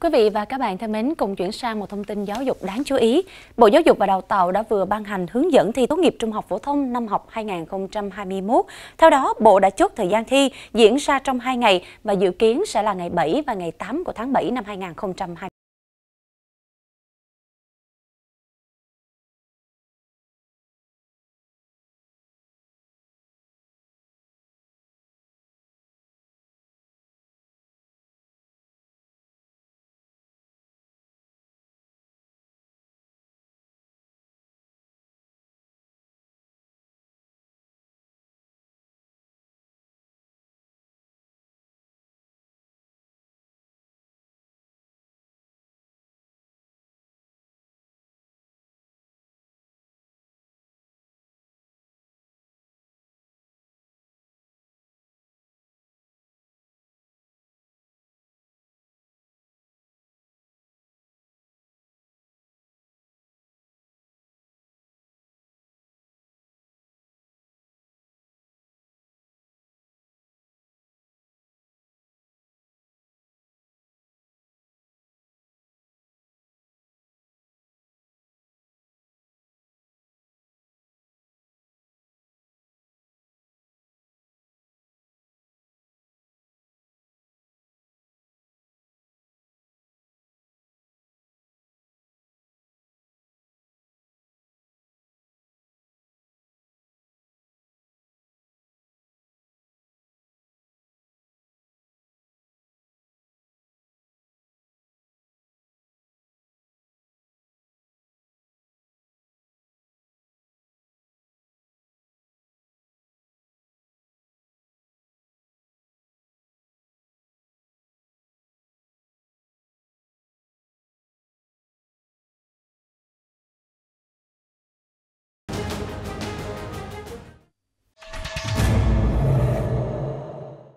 Quý vị và các bạn thân mến, cùng chuyển sang một thông tin giáo dục đáng chú ý. Bộ Giáo dục và Đào tạo đã vừa ban hành hướng dẫn thi tốt nghiệp trung học phổ thông năm học 2021. Theo đó, Bộ đã chốt thời gian thi diễn ra trong 2 ngày và dự kiến sẽ là ngày 7 và ngày 8 của tháng 7 năm 2021.